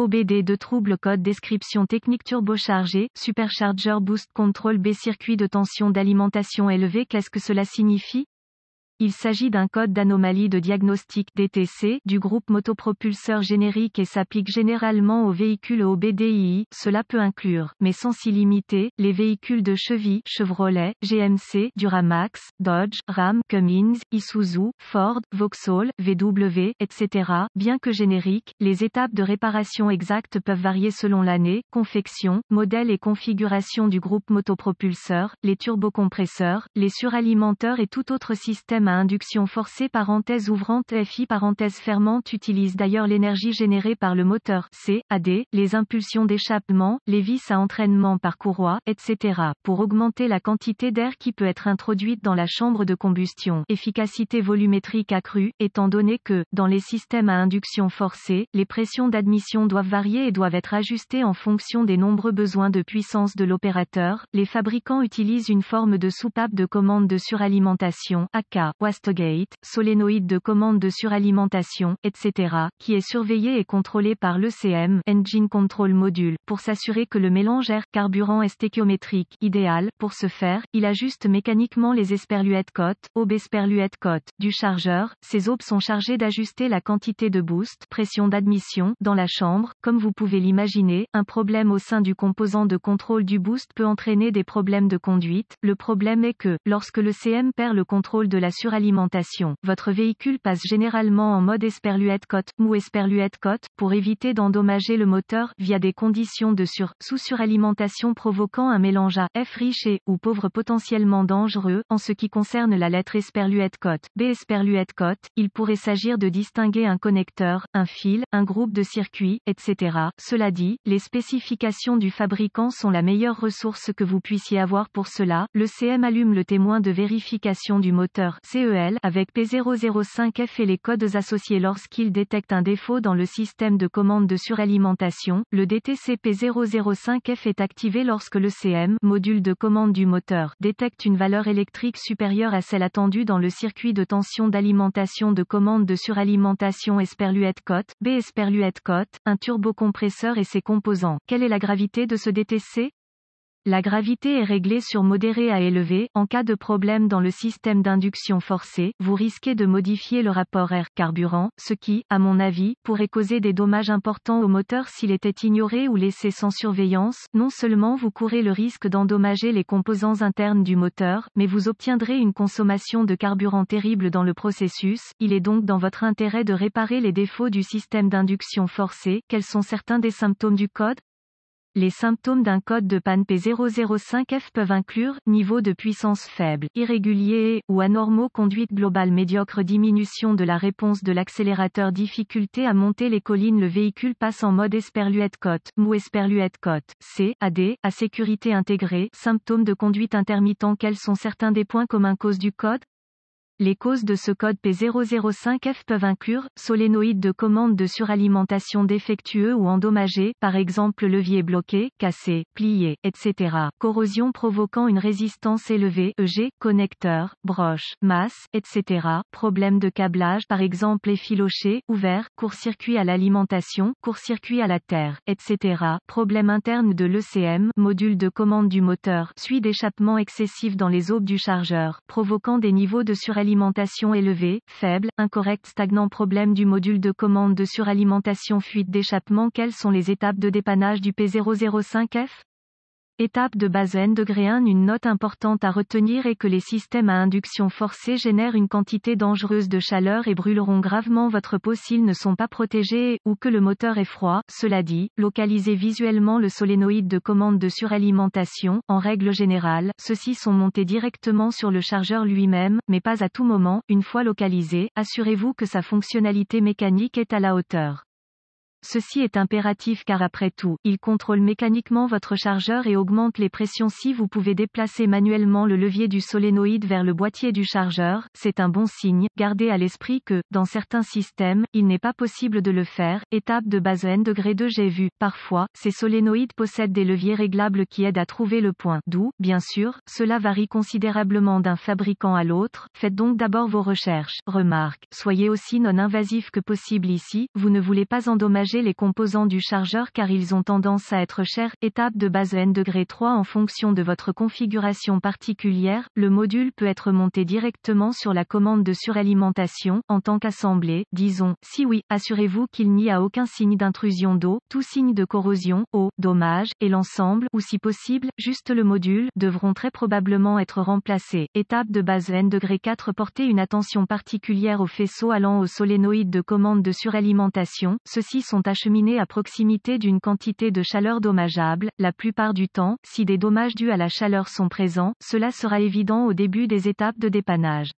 OBD de trouble code description technique turbochargé, supercharger boost Control B circuit de tension d'alimentation élevée qu'est-ce que cela signifie il s'agit d'un code d'anomalie de diagnostic DTC du groupe motopropulseur générique et s'applique généralement aux véhicules OBDI. Cela peut inclure, mais sans s'y limiter, les véhicules de cheville Chevrolet, GMC, Duramax, Dodge, Ram, Cummins, Isuzu, Ford, Vauxhall, VW, etc. Bien que générique, les étapes de réparation exactes peuvent varier selon l'année, confection, modèle et configuration du groupe motopropulseur, les turbocompresseurs, les suralimenteurs et tout autre système induction forcée parenthèse ouvrante FI parenthèse fermante utilise d'ailleurs l'énergie générée par le moteur C, AD, les impulsions d'échappement, les vis à entraînement par courroie, etc. pour augmenter la quantité d'air qui peut être introduite dans la chambre de combustion. Efficacité volumétrique accrue, étant donné que, dans les systèmes à induction forcée, les pressions d'admission doivent varier et doivent être ajustées en fonction des nombreux besoins de puissance de l'opérateur, les fabricants utilisent une forme de soupape de commande de suralimentation, AK, wastegate, solénoïde de commande de suralimentation, etc., qui est surveillé et contrôlé par l'ECM, Engine Control Module, pour s'assurer que le mélange air-carburant est stéchiométrique, idéal, pour ce faire, il ajuste mécaniquement les esperluettes cotes, aubes esperluettes cotes du chargeur, ces aubes sont chargées d'ajuster la quantité de boost, pression d'admission, dans la chambre, comme vous pouvez l'imaginer, un problème au sein du composant de contrôle du boost peut entraîner des problèmes de conduite, le problème est que, lorsque le CM perd le contrôle de la suralimentation, suralimentation. Votre véhicule passe généralement en mode esperluette-côte, ou esperluette-côte, pour éviter d'endommager le moteur, via des conditions de sur, sous suralimentation provoquant un mélange à, F riche et, ou pauvre potentiellement dangereux, en ce qui concerne la lettre esperluette-côte, B esperluette Cote. il pourrait s'agir de distinguer un connecteur, un fil, un groupe de circuits, etc. Cela dit, les spécifications du fabricant sont la meilleure ressource que vous puissiez avoir pour cela. Le CM allume le témoin de vérification du moteur. E avec P005F et les codes associés lorsqu'il détecte un défaut dans le système de commande de suralimentation. Le DTC P005F est activé lorsque le CM, module de commande du moteur, détecte une valeur électrique supérieure à celle attendue dans le circuit de tension d'alimentation de commande de suralimentation esperluette cote B esperluette cote un turbocompresseur et ses composants. Quelle est la gravité de ce DTC la gravité est réglée sur modéré à élevé. En cas de problème dans le système d'induction forcée, vous risquez de modifier le rapport air-carburant, ce qui, à mon avis, pourrait causer des dommages importants au moteur s'il était ignoré ou laissé sans surveillance. Non seulement vous courez le risque d'endommager les composants internes du moteur, mais vous obtiendrez une consommation de carburant terrible dans le processus. Il est donc dans votre intérêt de réparer les défauts du système d'induction forcée. Quels sont certains des symptômes du code les symptômes d'un code de panne P005F peuvent inclure niveau de puissance faible, irrégulier ou anormaux, conduite globale médiocre, diminution de la réponse de l'accélérateur, difficulté à monter les collines. Le véhicule passe en mode esperluette côte, mou esperluette côte, C, AD, à sécurité intégrée, symptômes de conduite intermittent. Quels sont certains des points communs cause du code les causes de ce code P005F peuvent inclure solénoïdes de commande de suralimentation défectueux ou endommagés, par exemple levier bloqué, cassé, plié, etc. Corrosion provoquant une résistance élevée, EG, connecteur, broche, masse, etc. Problème de câblage, par exemple effiloché, ouvert, court-circuit à l'alimentation, court-circuit à la terre, etc. Problème interne de l'ECM, module de commande du moteur, suie d'échappement excessif dans les aubes du chargeur, provoquant des niveaux de suralimentation Alimentation élevée, faible, incorrect, stagnant, problème du module de commande de suralimentation, fuite d'échappement. Quelles sont les étapes de dépannage du P005F Étape de N degré 1 Une note importante à retenir est que les systèmes à induction forcée génèrent une quantité dangereuse de chaleur et brûleront gravement votre peau s'ils ne sont pas protégés ou que le moteur est froid. Cela dit, localisez visuellement le solénoïde de commande de suralimentation. En règle générale, ceux-ci sont montés directement sur le chargeur lui-même, mais pas à tout moment. Une fois localisé, assurez-vous que sa fonctionnalité mécanique est à la hauteur. Ceci est impératif car après tout, il contrôle mécaniquement votre chargeur et augmente les pressions si vous pouvez déplacer manuellement le levier du solénoïde vers le boîtier du chargeur, c'est un bon signe, gardez à l'esprit que, dans certains systèmes, il n'est pas possible de le faire, étape de base N degré 2 j'ai vu, parfois, ces solénoïdes possèdent des leviers réglables qui aident à trouver le point, d'où, bien sûr, cela varie considérablement d'un fabricant à l'autre, faites donc d'abord vos recherches, remarque, soyez aussi non invasif que possible ici, vous ne voulez pas endommager les composants du chargeur car ils ont tendance à être chers. Étape de base N degré 3 en fonction de votre configuration particulière, le module peut être monté directement sur la commande de suralimentation, en tant qu'assemblée, disons, si oui, assurez-vous qu'il n'y a aucun signe d'intrusion d'eau, tout signe de corrosion, eau, dommage, et l'ensemble, ou si possible, juste le module, devront très probablement être remplacés. Étape de base N degré 4 portez une attention particulière au faisceau allant au solénoïde de commande de suralimentation, ceux-ci sont acheminés à proximité d'une quantité de chaleur dommageable, la plupart du temps, si des dommages dus à la chaleur sont présents, cela sera évident au début des étapes de dépannage.